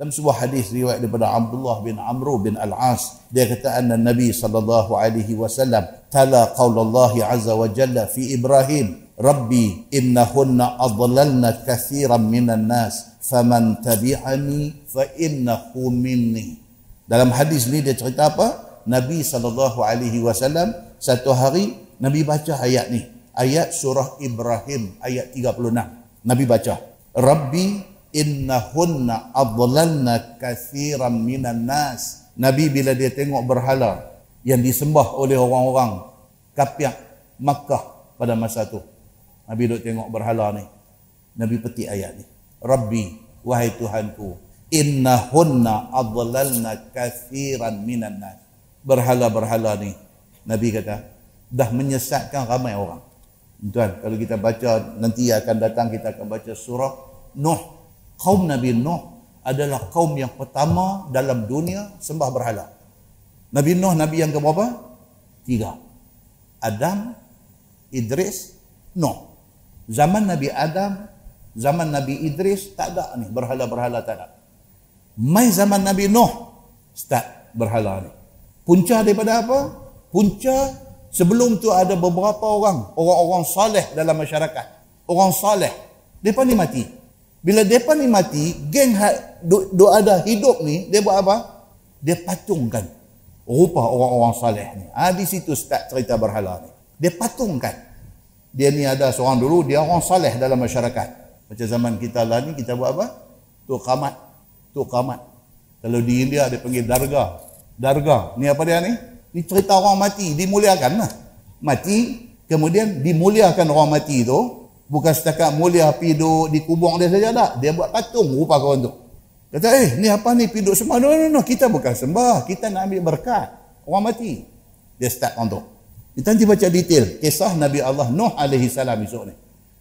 Dalam sebuah hadis riwayat daripada Abdullah bin Amr bin Al-As, dia kata anna Nabi sallallahu alaihi wasallam tala qaul Allah azza wa jalla fi Ibrahim, "Rabbi innahunna adlalna kathiran minan nas, faman tabi'ani fa innahu minni." Dalam hadis ni dia cerita apa? Nabi sallallahu alaihi wasallam satu hari Nabi baca ayat ni. Ayat surah Ibrahim ayat 36. Nabi baca, "Rabbi innahunna adlalna kathiran minan nas nabi bila dia tengok berhala yang disembah oleh orang-orang kafir Makkah pada masa tu nabi duk tengok berhala ni nabi petik ayat ni rabbi wahai tuhanku innahunna adlalna kathiran minan nas berhala-berhala ni nabi kata dah menyesatkan ramai orang tuan kalau kita baca nanti akan datang kita akan baca surah nuh kaum Nabi Nuh adalah kaum yang pertama dalam dunia sembah berhala. Nabi Nuh Nabi yang keberapa? Tiga. Adam, Idris, Nuh. Zaman Nabi Adam, zaman Nabi Idris tak ada ni berhala-berhala tak ada. Mai zaman Nabi Nuh start berhala ni. Punca daripada apa? Punca sebelum tu ada beberapa orang, orang-orang saleh dalam masyarakat. Orang saleh Depa ni mati. Bila depa ni mati, geng hak do, ada hidup ni, dia buat apa? Dia patungkan rupa orang-orang saleh ni. Ah, di situ start cerita berhala ni. Dia patungkan. Dia ni ada seorang dulu, dia orang saleh dalam masyarakat. Macam zaman kita lah ni, kita buat apa? Tu kamat. Tu kamat. Kalau di India, dia panggil darga. Darga. Ni apa dia ni? Ni cerita orang mati. dimuliakanlah Mati, kemudian dimuliakan orang mati tu bukan setakat mulia piduk di kubur dia saja tak. Dia buat patung rupa kau tu. Kata, eh, ni apa ni piduk sembah? No, no, no, kita bukan sembah. Kita nak ambil berkat. Orang mati. Dia start kawan tu. Kita nanti baca detail. Kisah Nabi Allah Nuh alaihi salam esok ni.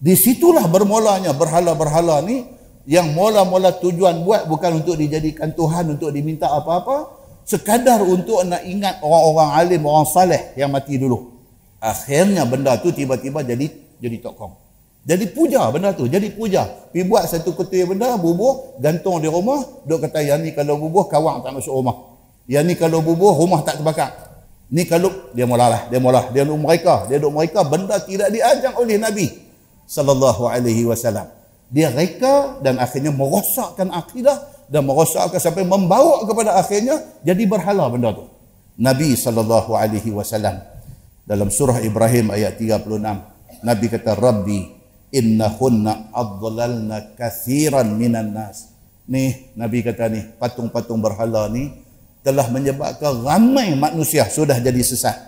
Di situlah bermulanya berhala-berhala ni yang mula-mula tujuan buat bukan untuk dijadikan Tuhan untuk diminta apa-apa sekadar untuk nak ingat orang-orang alim orang saleh yang mati dulu akhirnya benda tu tiba-tiba jadi jadi tokong jadi puja benda tu. Jadi puja. Pergi buat satu ketua benda, bubuh, gantung di rumah. Dia kata, yang ni kalau bubuh, kawang tak masuk rumah. Yang ni kalau bubuh, rumah tak terbakar. Ni kalau, dia mula Dia mula. Dia duduk mereka. Dia duduk mereka. Benda tidak diajang oleh Nabi. Sallallahu alaihi wasallam. Dia reka dan akhirnya merosakkan akidah. Dan merosakkan sampai membawa kepada akhirnya. Jadi berhala benda tu. Nabi sallallahu alaihi wasallam. Dalam surah Ibrahim ayat 36. Nabi kata, Rabbi. Inna innahunna adlalna kathiran minan nas ni nabi kata ni patung-patung berhala ni telah menyebabkan ramai manusia sudah jadi sesat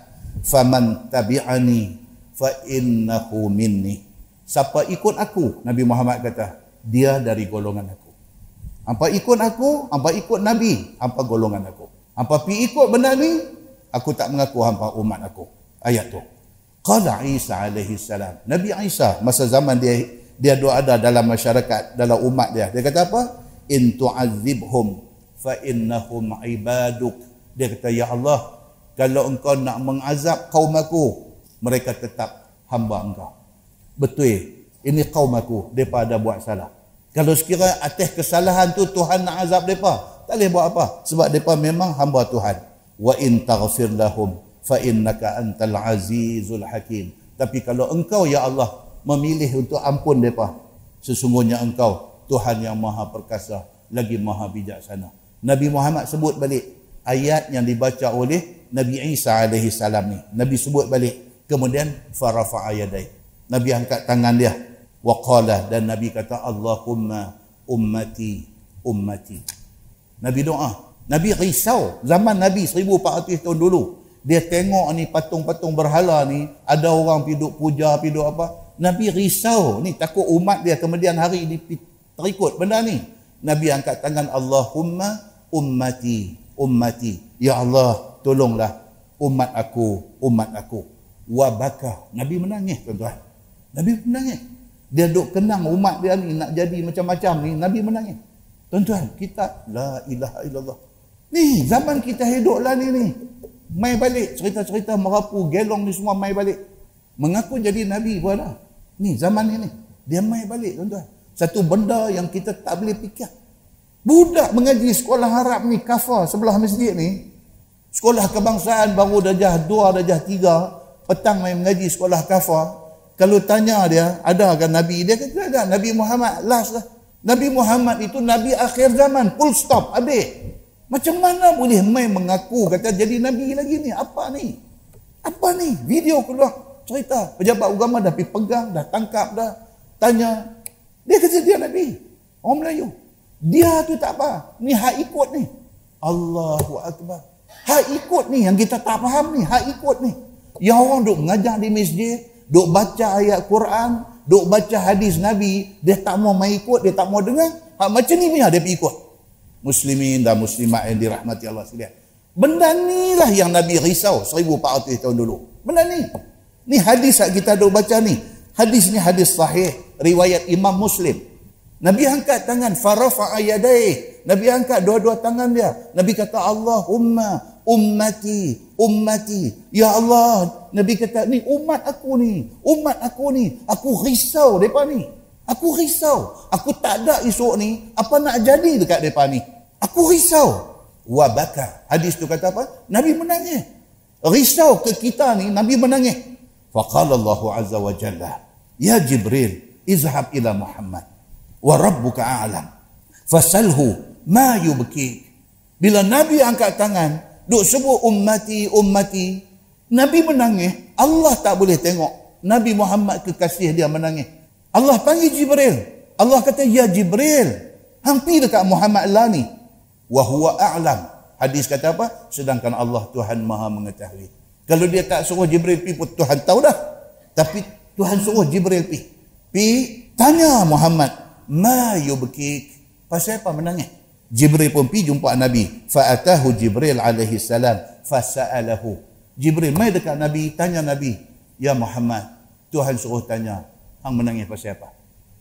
faman tabi'ani fa innahu minni siapa ikut aku nabi Muhammad kata dia dari golongan aku apa ikut aku apa ikut nabi apa golongan aku apa pi ikut benar ni aku tak mengaku hangpa umat aku ayat tu Qala Isa alaihi salam. Nabi Isa masa zaman dia dia doa ada dalam masyarakat, dalam umat dia. Dia kata apa? In tu'azibhum fa innahum ibaduk. Dia kata ya Allah, kalau engkau nak mengazab kaum aku, mereka tetap hamba engkau. Betul. Ini kaum aku, depa ada buat salah. Kalau sekiranya atas kesalahan tu Tuhan nak azab depa, tak boleh buat apa sebab depa memang hamba Tuhan. Wa in taghfir lahum fa innaka antal azizul hakim tapi kalau engkau ya Allah memilih untuk ampun depa sesungguhnya engkau Tuhan yang maha perkasa lagi maha bijaksana Nabi Muhammad sebut balik ayat yang dibaca oleh Nabi Isa alaihi salam ni Nabi sebut balik kemudian farafa ayadai Nabi angkat tangan dia waqala dan Nabi kata Allahumma ummati ummati Nabi doa Nabi risau zaman Nabi 1400 tahun dulu dia tengok ni patung-patung berhala ni ada orang piduk puja piduk apa Nabi risau ni takut umat dia kemudian hari ni terikut benda ni Nabi angkat tangan Allahumma ummati ummati ya Allah tolonglah umat aku umat aku Wa wabaka Nabi menangis tuan-tuan Nabi menangis dia duk kenang umat dia ni nak jadi macam-macam ni Nabi menangis tuan-tuan kita la ilaha illallah ni zaman kita hidup lah ni ni mai balik cerita-cerita merapu gelong ni semua mai balik mengaku jadi nabi buatlah ni zaman ni ni dia mai balik tuan-tuan satu benda yang kita tak boleh fikir budak mengaji sekolah Arab ni kafar sebelah masjid ni sekolah kebangsaan baru darjah 2 darjah tiga petang mai mengaji sekolah kafar kalau tanya dia ada kan nabi dia kata ada nabi Muhammad last lah Nabi Muhammad itu Nabi akhir zaman. Full stop. Habis. Macam mana boleh main mengaku kata jadi Nabi lagi ni? Apa ni? Apa ni? Video keluar cerita. Pejabat agama dah pergi pegang, dah tangkap, dah tanya. Dia kata dia Nabi. Orang Melayu. Dia tu tak apa. Ni hak ikut ni. Allahu Akbar. Hak ikut ni yang kita tak faham ni. Hak ikut ni. Yang orang duk mengajar di masjid, duk baca ayat Quran, duk baca hadis Nabi, dia tak mau main ikut, dia tak mau dengar. Hak macam ni punya dia pergi ikut muslimin dan muslimat yang dirahmati Allah sekalian. Benda ni lah yang Nabi risau 1400 tahun dulu. Benda ni. Ni hadis yang kita ada baca ni. Hadis ni hadis sahih. Riwayat Imam Muslim. Nabi angkat tangan. Nabi angkat dua-dua tangan dia. Nabi kata Allahumma ummati ummati ya Allah nabi kata ni umat aku ni umat aku ni aku risau depa ni Aku risau. Aku tak ada esok ni. Apa nak jadi dekat depan ni? Aku risau. Wabaka. Hadis tu kata apa? Nabi menangis. Risau ke kita ni, Nabi menangis. Faqala Allahu Azza wa Jalla. Ya Jibril, izhab ila Muhammad. Wa Rabbuka a'lam. Fasalhu ma yubki. Bila Nabi angkat tangan, duk sebut ummati, ummati. Nabi menangis. Allah tak boleh tengok. Nabi Muhammad kekasih dia menangis. Allah panggil Jibril. Allah kata, Ya Jibril, hampir dekat Muhammad lah ni. Wahuwa a'lam. Hadis kata apa? Sedangkan Allah Tuhan maha mengetahui. Kalau dia tak suruh Jibril pergi pun Tuhan tahu dah. Tapi Tuhan suruh Jibril pergi. Pi tanya Muhammad. Ma yubkik. Pasal apa menangis? Jibril pun pergi jumpa Nabi. Fa'atahu Jibril alaihi salam. Fasa'alahu. Jibril mai dekat Nabi, tanya Nabi. Ya Muhammad, Tuhan suruh tanya hang menang apa siapa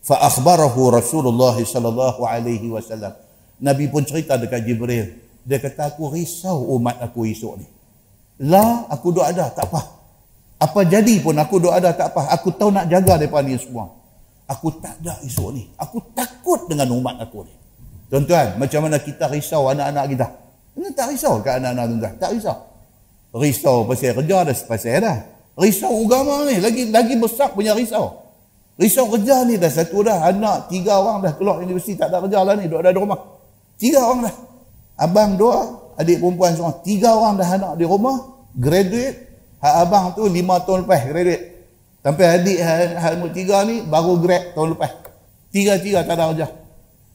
fa akhbarahu rasulullah sallallahu alaihi wasallam nabi pun cerita dekat jibril dia kata aku risau umat aku esok ni la aku doa dah tak apa apa jadi pun aku doa dah tak apa aku tahu nak jaga depa ni semua aku tak ada esok ni aku takut dengan umat aku ni tuan-tuan macam mana kita risau anak-anak kita ini tak risau ke anak-anak tuan-tuan tak risau risau pasal kerja dah pasal dah risau agama ni lagi lagi besar punya risau Risau kerja ni dah satu dah. Anak tiga orang dah keluar universiti. Tak ada kerja lah ni. Duduk ada di rumah. Tiga orang dah. Abang dua, adik perempuan semua. Tiga orang dah anak di rumah. Graduate. Hak abang tu lima tahun lepas graduate. Sampai adik hak tiga ni baru grad tahun lepas. Tiga-tiga tak ada kerja.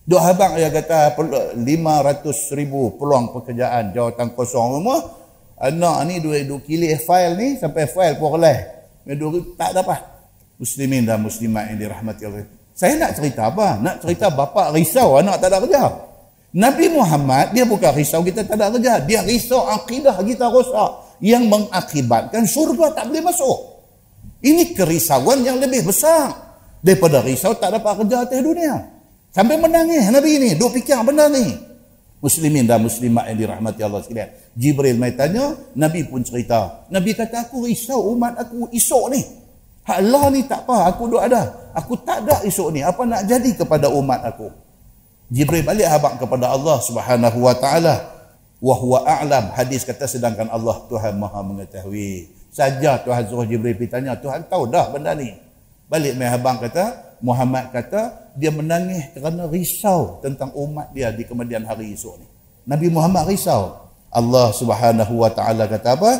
Duk abang dia kata lima ratus ribu peluang pekerjaan jawatan kosong rumah. Anak ni duit duk kilih file ni sampai file pun kelas. Tak dapat muslimin dan muslimat yang dirahmati Allah. Saya nak cerita apa? Nak cerita bapa risau anak tak ada kerja. Nabi Muhammad dia bukan risau kita tak ada kerja, dia risau akidah kita rosak yang mengakibatkan surga tak boleh masuk. Ini kerisauan yang lebih besar daripada risau tak dapat kerja atas dunia. Sampai menangis Nabi ini, duk fikir benda ni. Muslimin dan muslimat yang dirahmati Allah sekalian. Jibril mai tanya, Nabi pun cerita. Nabi kata aku risau umat aku esok ni Hak la ni tak apa, aku duduk ada. Aku tak ada esok ni. Apa nak jadi kepada umat aku? Jibril balik habak kepada Allah subhanahu wa ta'ala. Wahuwa a'lam. Hadis kata sedangkan Allah Tuhan maha mengetahui. Saja Tuhan suruh Jibril pergi tanya. Tuhan tahu dah benda ni. Balik main habang kata, Muhammad kata, dia menangis kerana risau tentang umat dia di kemudian hari esok ni. Nabi Muhammad risau. Allah subhanahu wa ta'ala kata apa?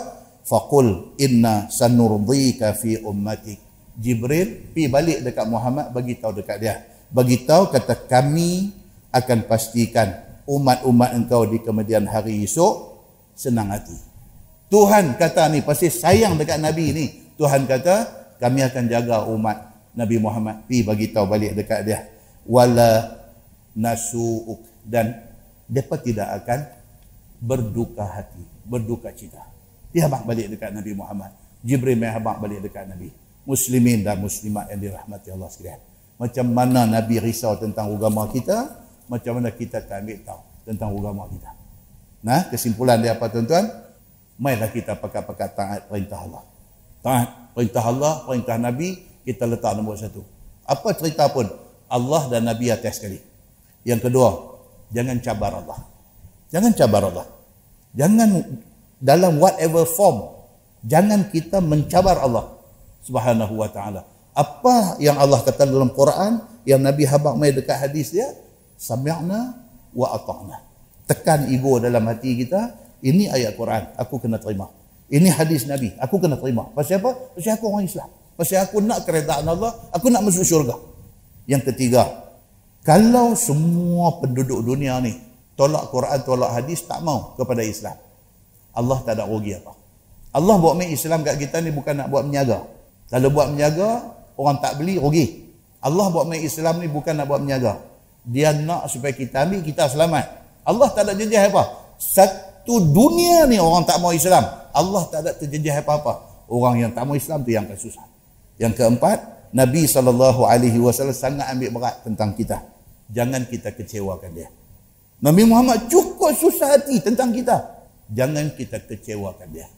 Fakul inna sanurdika fi ummati jibril pi balik dekat muhammad bagi tahu dekat dia bagi tahu kata kami akan pastikan umat-umat engkau di kemudian hari esok senang hati Tuhan kata ni pasti sayang dekat nabi ni Tuhan kata kami akan jaga umat Nabi Muhammad pi bagi tahu balik dekat dia wala nasuuk dan depa tidak akan berduka hati berduka cita Ya abang balik dekat Nabi Muhammad. Jibril mai abang balik dekat Nabi. Muslimin dan muslimat yang dirahmati Allah sekalian. Macam mana Nabi risau tentang agama kita, macam mana kita tak ambil tahu tentang agama kita. Nah, kesimpulan dia apa tuan-tuan? Mailah kita pakat-pakat taat perintah Allah. Taat perintah Allah, perintah Nabi, kita letak nombor satu. Apa cerita pun, Allah dan Nabi atas sekali. Yang kedua, jangan cabar Allah. Jangan cabar Allah. Jangan dalam whatever form jangan kita mencabar Allah Subhanahu wa taala. Apa yang Allah kata dalam Quran yang Nabi Habak mai dekat hadis dia, sami'na wa ata'na. Tekan ego dalam hati kita, ini ayat Quran, aku kena terima. Ini hadis Nabi, aku kena terima. Pasal apa? Pasal aku orang Islam. Pasal aku nak keredaan Allah, aku nak masuk syurga. Yang ketiga, kalau semua penduduk dunia ni tolak Quran, tolak hadis, tak mau kepada Islam. Allah tak ada rugi apa. Allah buat main Islam kat kita ni bukan nak buat meniaga. Kalau buat meniaga, orang tak beli, rugi. Allah buat main Islam ni bukan nak buat meniaga. Dia nak supaya kita ambil, kita selamat. Allah tak ada jenjah apa. Satu dunia ni orang tak mau Islam. Allah tak ada terjejah apa-apa. Orang yang tak mau Islam tu yang akan susah. Yang keempat, Nabi saw sangat ambil berat tentang kita. Jangan kita kecewakan dia. Nabi Muhammad cukup susah hati tentang kita jangan kita kecewakan dia.